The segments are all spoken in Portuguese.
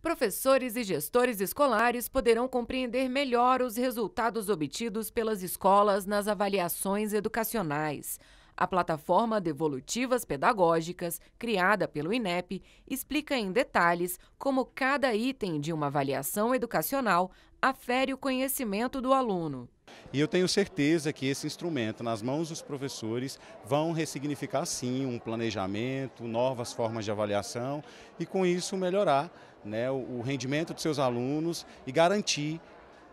Professores e gestores escolares poderão compreender melhor os resultados obtidos pelas escolas nas avaliações educacionais. A plataforma Devolutivas Pedagógicas, criada pelo INEP, explica em detalhes como cada item de uma avaliação educacional afere o conhecimento do aluno. E eu tenho certeza que esse instrumento, nas mãos dos professores, vão ressignificar sim um planejamento, novas formas de avaliação e, com isso, melhorar né, o, rendimento dos seus alunos e garantir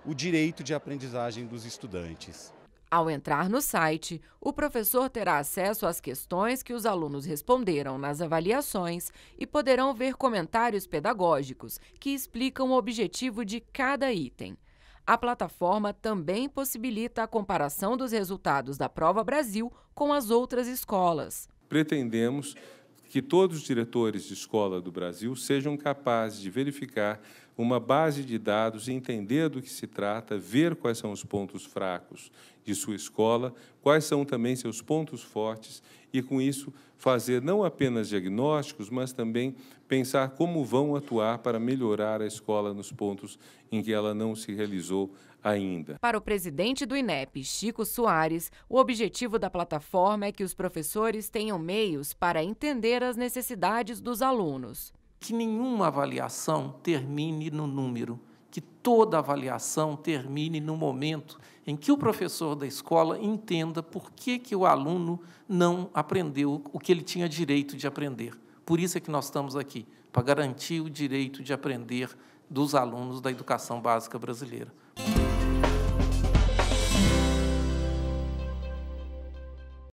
o direito de aprendizagem dos estudantes. Ao entrar no site, o professor terá acesso às questões que os alunos responderam nas avaliações e poderão ver comentários pedagógicos que explicam o objetivo de cada item. A plataforma também possibilita a comparação dos resultados da Prova Brasil com as outras escolas. Pretendemos que todos os diretores de escola do Brasil sejam capazes de verificar uma base de dados, entender do que se trata, ver quais são os pontos fracos de sua escola, quais são também seus pontos fortes e, com isso, fazer não apenas diagnósticos, mas também pensar como vão atuar para melhorar a escola nos pontos em que ela não se realizou ainda. Para o presidente do INEP, Chico Soares, o objetivo da plataforma é que os professores tenham meios para entender as necessidades dos alunos. Que nenhuma avaliação termine no número que toda avaliação termine no momento em que o professor da escola entenda por que, que o aluno não aprendeu o que ele tinha direito de aprender. Por isso é que nós estamos aqui, para garantir o direito de aprender dos alunos da educação básica brasileira.